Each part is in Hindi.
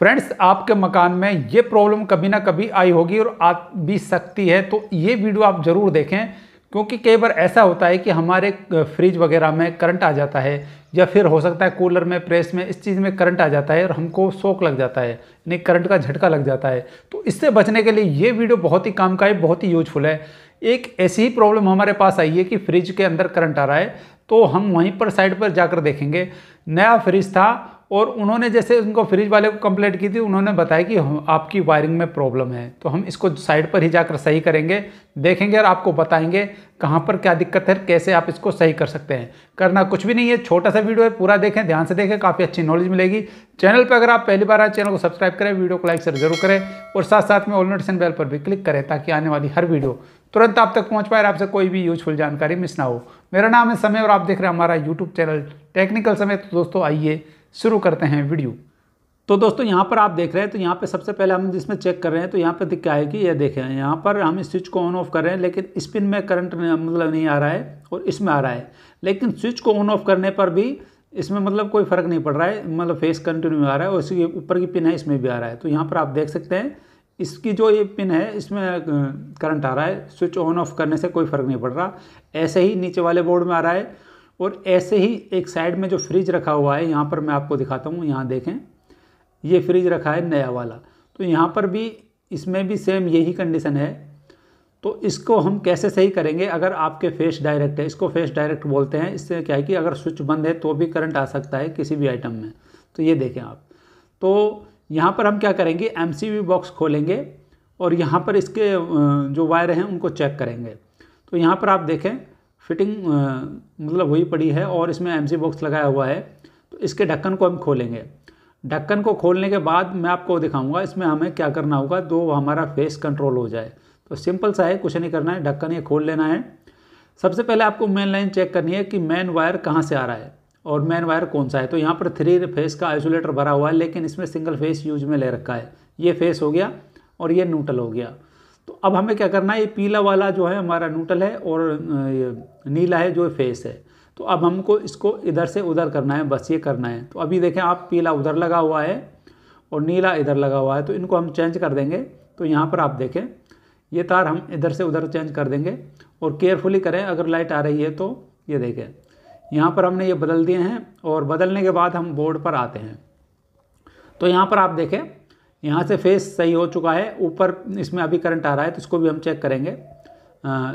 फ्रेंड्स आपके मकान में ये प्रॉब्लम कभी ना कभी आई होगी और आ भी सकती है तो ये वीडियो आप ज़रूर देखें क्योंकि कई बार ऐसा होता है कि हमारे फ्रिज वगैरह में करंट आ जाता है या फिर हो सकता है कूलर में प्रेस में इस चीज़ में करंट आ जाता है और हमको शोक लग जाता है यानी करंट का झटका लग जाता है तो इससे बचने के लिए ये वीडियो बहुत ही काम का है बहुत ही यूजफुल है एक ऐसी ही प्रॉब्लम हमारे पास आई है कि फ्रिज के अंदर करंट आ रहा है तो हम वहीं पर साइड पर जाकर देखेंगे नया फ्रिज था और उन्होंने जैसे उनको फ्रिज वाले को कंप्लेंट की थी उन्होंने बताया कि आपकी वायरिंग में प्रॉब्लम है तो हम इसको साइड पर ही जाकर सही करेंगे देखेंगे और आपको बताएंगे कहाँ पर क्या दिक्कत है कैसे आप इसको सही कर सकते हैं करना कुछ भी नहीं है छोटा सा वीडियो है पूरा देखें ध्यान से देखें काफ़ी अच्छी नॉलेज मिलेगी चैनल पर अगर आप पहली बार आए चैनल को सब्सक्राइब करें वीडियो को लाइक शेयर जरूर करें और साथ साथ में ऑल नोटिफिकेशन बेल पर भी क्लिक करें ताकि आने वाली हर वीडियो तुरंत आप तक पहुँच पाए आपसे कोई भी यूजफुल जानकारी मिस ना हो मेरा नाम है समय और आप देख रहे हैं हमारा यूट्यूब चैनल टेक्निकल समय तो दोस्तों आइए शुरू करते हैं वीडियो तो दोस्तों यहाँ पर आप देख रहे हैं तो यहाँ पे सबसे पहले हम जिसमें चेक कर रहे हैं तो यहाँ पे दिक्कत क्या है कि ये देखें यहाँ पर हम स्विच को ऑन ऑफ कर रहे हैं लेकिन स्पिन में करंट मतलब नहीं आ रहा है और इसमें आ रहा है लेकिन स्विच को ऑन ऑफ करने पर भी इसमें मतलब कोई फ़र्क नहीं पड़ रहा है मतलब फेस कंटिन्यू आ रहा है और इसके ऊपर की पिन है इसमें भी आ रहा है तो यहाँ पर आप देख सकते हैं इसकी जो ये पिन है इसमें करंट आ रहा है स्विच ऑन ऑफ करने से कोई फ़र्क नहीं पड़ रहा ऐसे ही नीचे वाले बोर्ड में आ रहा है और ऐसे ही एक साइड में जो फ्रिज रखा हुआ है यहाँ पर मैं आपको दिखाता हूँ यहाँ देखें ये फ्रिज रखा है नया वाला तो यहाँ पर भी इसमें भी सेम यही कंडीशन है तो इसको हम कैसे सही करेंगे अगर आपके फेस डायरेक्ट है इसको फेस डायरेक्ट बोलते हैं इससे क्या है कि अगर स्विच बंद है तो भी करंट आ सकता है किसी भी आइटम में तो ये देखें आप तो यहाँ पर हम क्या करेंगे एम बॉक्स खोलेंगे और यहाँ पर इसके जो वायर हैं उनको चेक करेंगे तो यहाँ पर आप देखें फिटिंग मतलब वही पड़ी है और इसमें एम बॉक्स लगाया हुआ है तो इसके ढक्कन को हम खोलेंगे ढक्कन को खोलने के बाद मैं आपको दिखाऊंगा इसमें हमें क्या करना होगा दो हमारा फेस कंट्रोल हो जाए तो सिंपल सा है कुछ नहीं करना है ढक्कन ये खोल लेना है सबसे पहले आपको मेन लाइन चेक करनी है कि मेन वायर कहाँ से आ रहा है और मेन वायर कौन सा है तो यहाँ पर थ्री फेस का आइसोलेटर भरा हुआ है लेकिन इसमें सिंगल फेस यूज में ले रखा है ये फेस हो गया और ये न्यूट्रल हो गया तो अब हमें क्या करना है ये पीला वाला जो है हमारा नूटल है और ये नीला है जो फेस है तो अब हमको इसको इधर से उधर करना है बस ये करना है तो अभी देखें आप पीला उधर लगा हुआ है और नीला इधर लगा हुआ है तो इनको हम चेंज कर देंगे तो यहाँ पर आप देखें ये तार हम इधर से उधर चेंज कर देंगे और केयरफुली करें अगर लाइट आ रही है तो ये देखें यहाँ पर हमने ये बदल दिए हैं और बदलने के बाद हम बोर्ड पर आते हैं तो यहाँ पर आप देखें यहाँ से फेस सही हो चुका है ऊपर इसमें अभी करंट आ रहा है तो इसको भी हम चेक करेंगे आ,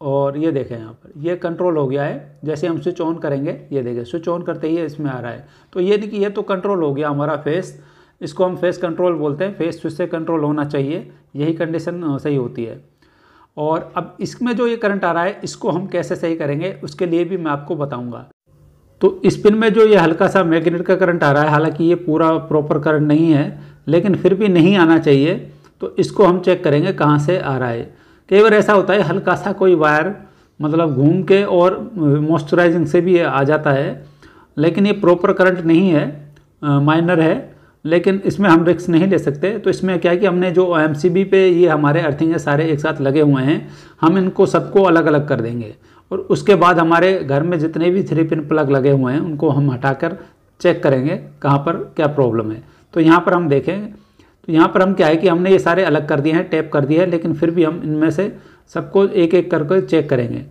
और ये देखें यहाँ पर ये कंट्रोल हो गया है जैसे हम स्विच ऑन करेंगे ये देखें स्विच ऑन करते ही इसमें आ रहा है तो ये नहीं कि ये तो कंट्रोल हो गया हमारा फेस इसको हम फेस कंट्रोल बोलते हैं फेस स्विच से कंट्रोल होना चाहिए यही कंडीशन सही होती है और अब इसमें जो ये करंट आ रहा है इसको हम कैसे सही करेंगे उसके लिए भी मैं आपको बताऊँगा तो स्पिन में जो ये हल्का सा मैग्नेट का करंट आ रहा है हालांकि ये पूरा प्रॉपर करंट नहीं है लेकिन फिर भी नहीं आना चाहिए तो इसको हम चेक करेंगे कहाँ से आ रहा है कई बार ऐसा होता है हल्का सा कोई वायर मतलब घूम के और मॉइस्चराइजिंग से भी आ जाता है लेकिन ये प्रॉपर करंट नहीं है माइनर है लेकिन इसमें हम रिक्स नहीं ले सकते तो इसमें क्या है कि हमने जो एम पे ये हमारे अर्थिंग है सारे एक साथ लगे हुए हैं हम इनको सबको अलग अलग कर देंगे और उसके बाद हमारे घर में जितने भी थ्री पिन प्लग लगे हुए हैं उनको हम हटाकर चेक करेंगे कहाँ पर क्या प्रॉब्लम है तो यहाँ पर हम देखें तो यहाँ पर हम क्या है कि हमने ये सारे अलग कर दिए हैं टैप कर दिए हैं लेकिन फिर भी हम इनमें से सबको एक एक करके चेक करेंगे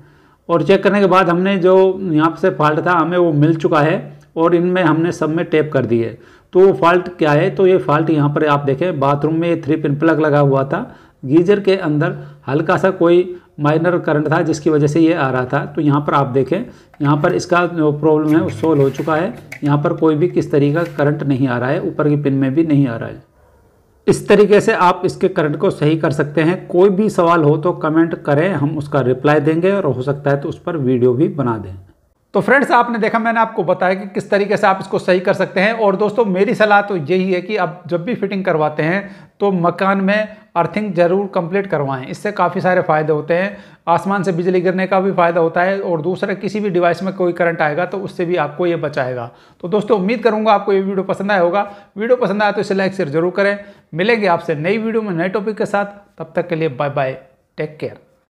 और चेक करने के बाद हमने जो यहाँ से फॉल्ट था हमें वो मिल चुका है और इनमें हमने सब में टैप कर दिए तो वो फॉल्ट क्या है तो ये फॉल्ट यहाँ पर आप देखें बाथरूम में ये थ्री पिन प्लग लगा हुआ था गीजर के अंदर हल्का सा कोई माइनर करंट था जिसकी वजह से ये आ रहा था तो यहाँ पर आप देखें यहाँ पर इसका जो प्रॉब्लम है वो सोल्व हो चुका है यहाँ पर कोई भी किस तरीके का करंट नहीं आ रहा है ऊपर की पिन में भी नहीं आ रहा है इस तरीके से आप इसके करंट को सही कर सकते हैं कोई भी सवाल हो तो कमेंट करें हम उसका रिप्लाई देंगे और हो सकता है तो उस पर वीडियो भी बना दें तो फ्रेंड्स आपने देखा मैंने आपको बताया कि किस तरीके से आप इसको सही कर सकते हैं और दोस्तों मेरी सलाह तो यही है कि आप जब भी फिटिंग करवाते हैं तो मकान में अर्थिंग ज़रूर कंप्लीट करवाएं इससे काफ़ी सारे फ़ायदे होते हैं आसमान से बिजली गिरने का भी फ़ायदा होता है और दूसरा किसी भी डिवाइस में कोई करंट आएगा तो उससे भी आपको ये बचाएगा तो दोस्तों उम्मीद करूँगा आपको ये वीडियो पसंद आया होगा वीडियो पसंद आया तो इसे लाइक शेयर जरूर करें मिलेंगे आपसे नई वीडियो में नए टॉपिक के साथ तब तक के लिए बाय बाय टेक केयर